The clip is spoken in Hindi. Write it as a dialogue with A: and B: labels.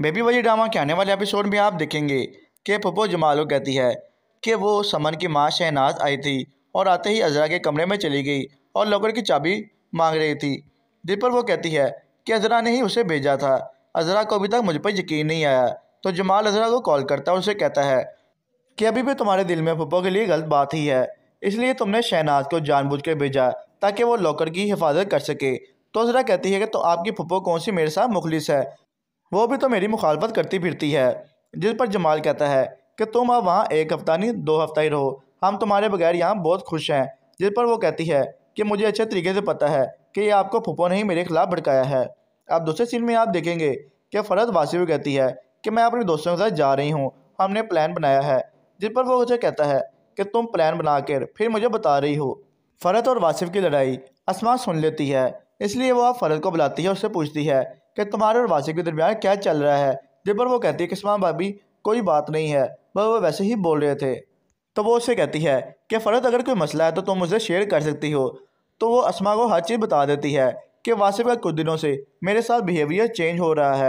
A: बेबी वजी ड्रामा के आने वाले एपिसोड में आप देखेंगे कि पप्पो जमालो कहती है कि वो समन की माँ शहनाज आई थी और आते ही अजरा के कमरे में चली गई और लॉकर की चाबी मांग रही थी जिस पर वो कहती है कि अजरा ने ही उसे भेजा था अजरा को अभी तक मुझ पर यकीन नहीं आया तो जमाल अजरा को कॉल करता है उसे कहता है कि अभी भी तुम्हारे दिल में पप्पो के लिए गलत बात ही है इसलिए तुमने शहनाज को जानबूझ कर भेजा ताकि वो लॉकर की हिफाजत कर सके तो अजरा कहती है कि तो आपकी पप्पो कौन सी मेरे साथ मुखलिस है वो भी तो मेरी मुखालफत करती फिरती है जिस पर जमाल कहता है कि तुम अब वहाँ एक हफ़्ता नहीं दो हफ़्ता ही रहो हम तुम्हारे बगैर यहाँ बहुत खुश हैं जिस पर वो कहती है कि मुझे अच्छे तरीके से पता है कि ये आपको फूफो ने ही मेरे खिलाफ भड़काया है अब दूसरे सीन में आप देखेंगे कि फ़रद वासी कहती है कि मैं अपने दोस्तों के साथ जा रही हूँ हमने प्लान बनाया है जिस पर वो मुझे कहता है कि तुम प्लान बनाकर फिर मुझे बता रही हो फ़रत और वासिफ की लड़ाई आसमान सुन लेती है इसलिए वह फरद को बुलाती है उससे पूछती है कि तुम्हारे और वासी के दरमियान क्या चल रहा है जिस पर वो कहती है कि इस्माम भाभी कोई बात नहीं है वह वैसे ही बोल रहे थे तो वो उससे कहती है कि फरद अगर कोई मसला है तो तुम मुझे शेयर कर सकती हो तो वो असमा को हर चीज़ बता देती है कि वासिफ का कुछ दिनों से मेरे साथ बिहेवियर चेंज हो रहा है